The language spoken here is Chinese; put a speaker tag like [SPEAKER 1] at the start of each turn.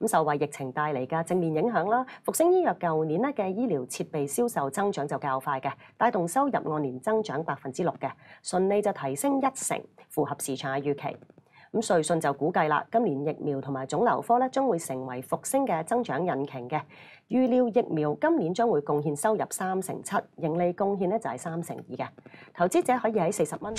[SPEAKER 1] 咁受惠疫情帶嚟嘅正面影響啦，復星醫藥舊年咧嘅醫療設備銷售增長就較快嘅，帶動收入按年增長百分之六嘅，順利就提升一成，符合市場嘅預期。咁瑞信就估計啦，今年疫苗同埋腫瘤科咧將會成為復星嘅增長引擎嘅，預料疫苗今年將會貢獻收入三成七，盈利貢獻咧就係三成二嘅，投資者可以喺四十蚊。